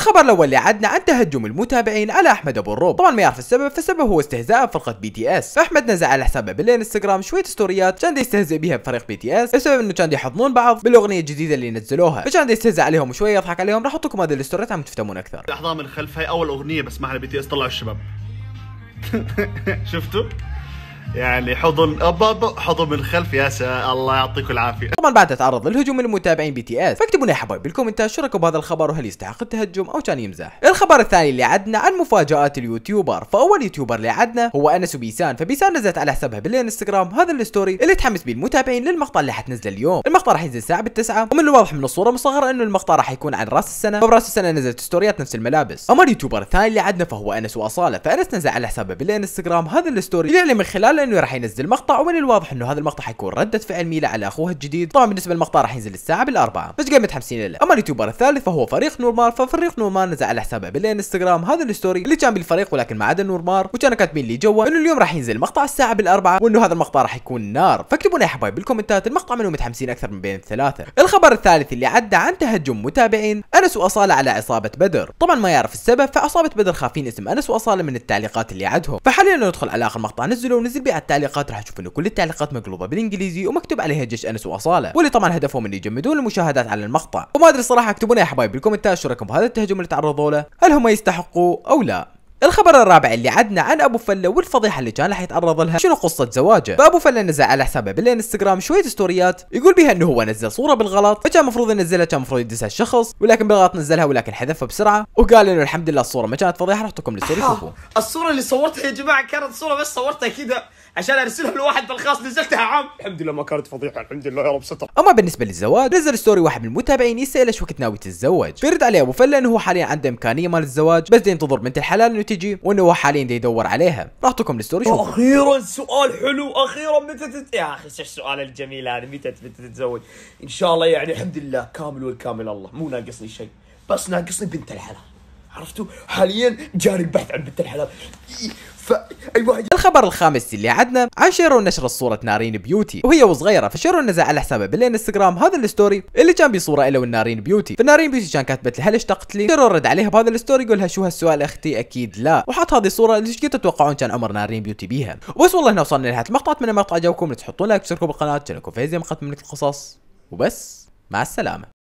الخبر الاول اللي عدنا عن تهجم المتابعين على احمد ابو الروب طبعا ما يعرف السبب فالسبب هو استهزاء بفرقه بي تي اس فاحمد نزل على حسابه بالانستغرام شويه ستوريات كان يستهزئ بها بفريق بي تي اس بسبب انه كان يحضنون بعض بالاغنيه الجديده اللي نزلوها فكان يستهزئ عليهم وشويه يضحك عليهم راح احط لكم هذه الستوريات عم تفهمون اكثر لحظه من الخلف هاي اول اغنيه بسمعها لبي تي اس طلعوا الشباب شفتوا يعني حضن أبابا حضن من الخلف يا الله يعطيكم العافيه طبعا بعد تعرض للهجوم من المتابعين بي تي اس فاكتبوا لنا يا حبايب بالكومنتات شو رأيكم بهذا الخبر وهل يستحق التهجم او كان يمزح الخبر الثاني اللي عدنا عن مفاجات اليوتيوبر فاول يوتيوبر اللي عدنا هو انس وبيسان فبيسان نزلت على حسابها بالانستغرام هذا الستوري اللي تحمس بيه المتابعين للمقطع اللي حتنزله اليوم المقطع راح ينزل الساعه بالتسعة ومن الواضح من الصوره المصغره انه المقطع راح يكون عن راس السنه فبراس السنه نزلت ستوريات نفس الملابس اما اليوتيوبر الثاني اللي عدنا فهو انس واصاله فانس نزل على حسابه بالانستغرام هذا الستوري اللي من خلاله لانه راح ينزل مقطع ومن الواضح انه هذا المقطع حيكون ردة فعل ميلا على اخوها الجديد طبعا بالنسبة للمقطع راح ينزل الساعة بالاربعة بس جاي متحمسين له اما اليوتيوبر الثالث فهو فريق نورمار ففريق نورمار نزل على حسابه بالانستغرام هذا الستوري اللي كان بالفريق ولكن ما عدا نورمار وكان كاتبين لي جوا انه اليوم راح ينزل مقطع الساعة بالاربعة وانه هذا المقطع راح يكون نار فاكتبوا لنا يا حبايب بالكومنتات المقطع منو متحمسين اكثر من بين الثلاثة الخبر الثالث اللي عدى عن تهجم متابعين انس واصالة على عصابة بدر طبعا ما يعرف السبب فعصابة بدر خافين اسم انس واصالة من التعليقات اللي عدهم فحاليا ندخل على اخر مقطع نزله ونزل سلبي على التعليقات راح تشوف انه كل التعليقات مقلوبه بالانجليزي ومكتوب عليها جيش انس واصاله واللي طبعا هدفهم انه يجمدون المشاهدات على المقطع وما ادري الصراحه اكتبوا لنا يا حبايبي بالكومنتات شو رايكم بهذا التهجم اللي تعرضوا له هل هم يستحقوا او لا الخبر الرابع اللي عدنا عن ابو فله والفضيحه اللي كان راح يتعرض لها شنو قصه زواجه فابو فله نزل على حسابه بالانستغرام شويه ستوريات يقول بها انه هو نزل صوره بالغلط فكان المفروض ينزلها كان المفروض يدسها الشخص ولكن بالغلط نزلها ولكن حذفها بسرعه وقال انه الحمد لله الصوره ما كانت فضيحه راح تكون للستوري شوفوا الصوره اللي صورتها يا جماعه كانت صوره بس صورتها كذا عشان ارسلها لواحد بالخاص نزلتها عام الحمد لله ما كانت فضيحه الحمد لله يا رب ستر اما بالنسبه للزواج نزل ستوري واحد من المتابعين يساله ايش وقت ناوي تتزوج فيرد عليه ابو فله انه هو حاليا عنده امكانيه مال الزواج بس ينتظر بنت الحلال انه تجي وانه هو حاليا دا يدور عليها راحتكم الستوري شوفوا اخيرا سؤال حلو اخيرا متى تت... يا اخي ايش السؤال الجميل هذا متى متى تتزوج ان شاء الله يعني الحمد لله كامل والكامل الله مو ناقصني شيء بس ناقصني بنت الحلال عرفتوا حاليا جاري البحث عن بنت الحلال فاي اي واحد الخبر الخامس اللي عدنا عن شيرون نشر صورة نارين بيوتي وهي وصغيرة فشيرون نزل على حسابها بالانستغرام هذا الستوري اللي كان بصورة له نارين بيوتي فنارين بيوتي كان كاتبت لها هل اشتقت لي شيرون رد عليها بهذا الستوري يقول لها شو هالسؤال اختي اكيد لا وحط هذه الصورة اللي ايش تتوقعون كان عمر نارين بيوتي بيها وبس والله هنا وصلنا لنهاية المقطع اتمنى المقطع عجبكم لا تحطون لايك وتشتركوا بالقناة تشاركوا لكم فيزيا مقطع من القصص وبس مع السلامة